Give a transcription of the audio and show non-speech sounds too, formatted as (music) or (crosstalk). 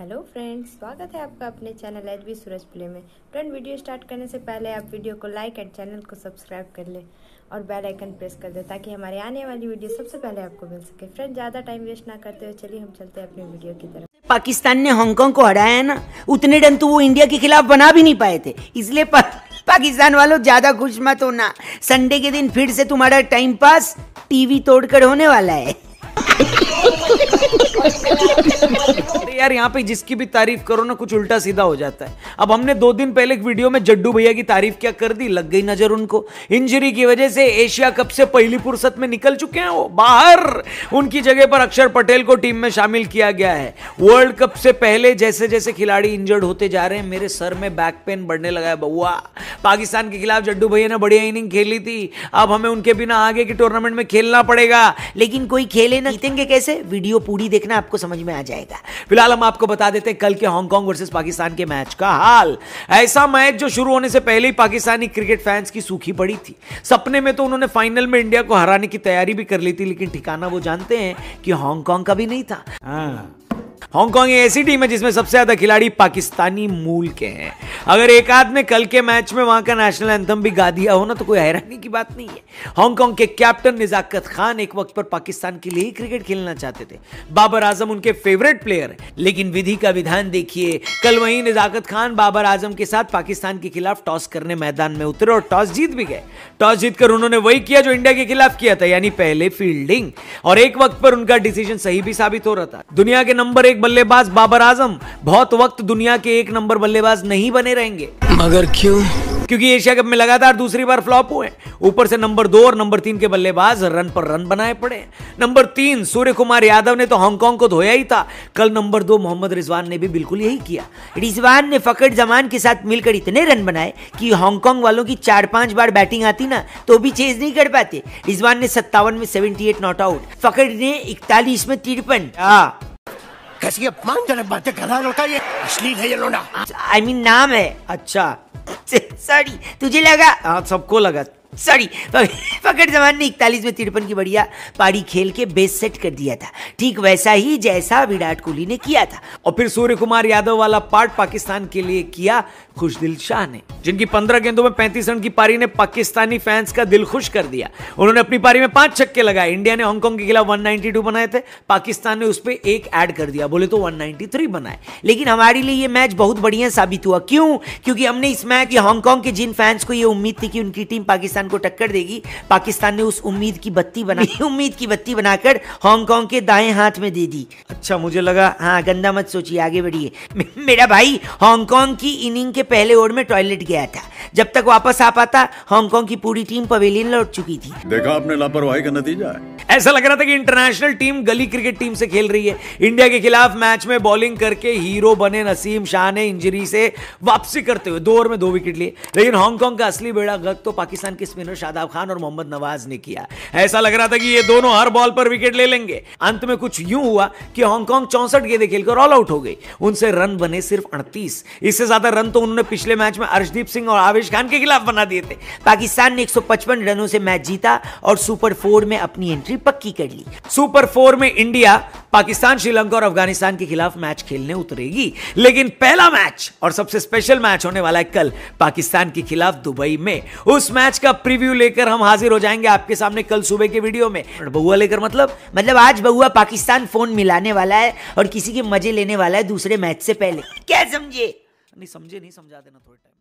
Hello friends स्वागत है आपका अपने channel H B Suraj play में फ्रेंड वीडियो स्टार्ट करने से पहले आप वीडियो को लाइक एंड चैनल को सब्सक्राइब कर ले और बेल आइकन प्रेस कर दे ताकि हमारे आने वाली वीडियो सबसे पहले आपको मिल सके फ्रेंड ज़्यादा टाइम वेस्ट ना करते हुए चलिए हम चलते हैं अपने वीडियो की तरफ पाकिस्तान ने हांगकॉन्ग को हराया है ना उतने डन तो वो इंडिया के खिलाफ बना भी नहीं पाए थे इसलिए पा, पाकिस्तान वालों ज़्यादा खुश मत होना संडे के दिन फिर से तुम्हारा टाइम पास टीवी तोड़कर होने वाला है (laughs) अरे यार यहाँ पे जिसकी भी तारीफ करो ना कुछ उल्टा सीधा हो जाता है अब हमने दो दिन पहले एक वीडियो में जड्डू भैया की तारीफ क्या कर दी लग गई नजर उनको इंजरी की वजह से एशिया कप से पहली फुर्सत में निकल चुके हैं वो बाहर उनकी जगह पर अक्षर पटेल को टीम में शामिल किया गया है वर्ल्ड कप से पहले जैसे जैसे खिलाड़ी इंजर्ड होते जा रहे हैं मेरे सर में बैक पेन बढ़ने लगा है बउआ पाकिस्तान के खिलाफ जड्डू भैया ने बढ़िया इनिंग खेली थी अब हमें उनके बिना आगे के टूर्नामेंट में खेलना पड़ेगा लेकिन कोई खेले ना जीतेंगे कैसे वीडियो पूरी देखना आपको समझ में आ जाएगा फिलहाल फिलहाल हम आपको बता देते हैं कल के हांगकांग वर्सेस पाकिस्तान के मैच का हाल ऐसा मैच जो शुरू होने से पहले ही पाकिस्तानी क्रिकेट फैंस की सूखी पड़ी थी सपने में तो उन्होंने फाइनल में इंडिया को हराने की तैयारी भी कर ली थी लेकिन ठिकाना वो जानते हैं कि हांगकांग का भी नहीं था हाँ। हांगकांग ऐसी टीम है जिसमें सबसे ज्यादा खिलाड़ी पाकिस्तानी मूल के हैं अगर एक आध ने कल के मैच में वहां का नेशनल एंथम भी गा दिया हो ना तो कोई हैरानी की बात नहीं है हांगकांग के कैप्टन निजाकत खान एक वक्त पर पाकिस्तान के लिए ही क्रिकेट खेलना चाहते थे बाबर आजम उनके फेवरेट प्लेयर है लेकिन विधि का विधान देखिए कल वही निजाकत खान बाबर आजम के साथ पाकिस्तान के खिलाफ टॉस करने मैदान में उतरे और टॉस जीत भी गए टॉस जीतकर उन्होंने वही किया जो इंडिया के खिलाफ किया था यानी पहले फील्डिंग और एक वक्त पर उनका डिसीजन सही भी साबित हो रहा था दुनिया के नंबर एक बल्लेबाज बाबर आजम बहुत वक्त दुनिया के एक नंबर बल्लेबाज नहीं बने रहेंगे मगर क्यों क्योंकि एशिया कप में लगातार दूसरी बार फ्लॉप हुए ऊपर से नंबर दो और नंबर तीन के बल्लेबाज रन पर रन बनाए पड़े नंबर तीन सूर्य कुमार यादव ने तो हांगकांग को धोया ही था कल नंबर दो मोहम्मद रिजवान ने भी बिल्कुल यही किया रिजवान ने फकट जमान के साथ मिलकर इतने रन बनाए कि हांगकांग वालों की चार पांच बार बैटिंग आती ना तो भी चेज नहीं कर पाते रिजवान ने सत्तावन में सेवेंटी नॉट आउट फकट ने इकतालीस में तिरपन हाँ। कैसी अपमानजनक बातें कर रहा है लड़का ये अश्लील है ये लोना आई मीन नाम है अच्छा सॉरी (laughs) तुझे लगा हाँ सबको लगा सॉरी (laughs) पकड़ जमान ने इकतालीस में तिरपन की बढ़िया पारी खेल के बेस सेट कर दिया था ठीक वैसा ही जैसा विराट कोहली ने किया था और फिर सूर्य कुमार यादव वाला पार्ट पाकिस्तान के लिए किया खुशदिल शाह ने जिनकी पंद्रह गेंदों में पैंतीस रन की पारी ने पाकिस्तानी फैंस का दिल खुश कर दिया उन्होंने अपनी पारी में पांच छक्के लगाए इंडिया ने हांगकांग के खिलाफ वन बनाए थे पाकिस्तान ने उस पर एक ऐड कर दिया बोले तो वन बनाए लेकिन हमारे लिए ये मैच बहुत बढ़िया साबित हुआ क्यों क्योंकि हमने इस मैच हांगकांग के जिन फैंस को ये उम्मीद थी कि उनकी टीम पाकिस्तान पाकिस्तान को टक्कर देगी पाकिस्तान ने उस उम्मीद की बत्ती बना (laughs) उम्मीद की बत्ती बनाकर हांगकांग के दाएं हाथ में दे दी अच्छा मुझे लगा हाँ गंदा मत सोचिए आगे बढ़िए मेरा भाई हांगकांग की इनिंग के पहले ओवर में टॉयलेट गया था जब तक वापस आ पाता हांगकांग की पूरी टीम पवेलियन लौट चुकी थी देखा आपने लापरवाही का नतीजा है ऐसा लग रहा था कि इंटरनेशनल टीम गली क्रिकेट टीम से खेल रही है इंडिया के खिलाफ मैच में बॉलिंग करके हीरो बने नसीम शाह ने इंजरी से वापसी करते हुए दो ओवर में दो विकेट लिए लेकिन हांगकांग का असली बेड़ा गर्क तो पाकिस्तान के स्पिनर शादाब खान और मोहम्मद नवाज ने किया ऐसा लग रहा था कि ये दोनों हर बॉल पर विकेट ले लेंगे अंत में कुछ यूं हुआ कि हांगकांग चौसठ गेंदे खेलकर ऑल आउट हो गई उनसे रन बने सिर्फ अड़तीस इससे ज्यादा रन तो उन्होंने पिछले मैच में अर्शदीप सिंह और काविश खान के खिलाफ बना दिए थे पाकिस्तान ने 155 रनों से मैच जीता और सुपर फोर में अपनी एंट्री पक्की कर ली सुपर फोर में इंडिया पाकिस्तान श्रीलंका और अफगानिस्तान के खिलाफ मैच खेलने उतरेगी लेकिन पहला मैच और सबसे स्पेशल मैच होने वाला है कल पाकिस्तान के खिलाफ दुबई में उस मैच का प्रीव्यू लेकर हम हाजिर हो जाएंगे आपके सामने कल सुबह के वीडियो में बहुआ लेकर मतलब मतलब आज बहुआ पाकिस्तान फोन मिलाने वाला है और किसी के मजे लेने वाला है दूसरे मैच से पहले क्या समझे नहीं समझे नहीं समझा देना थोड़ा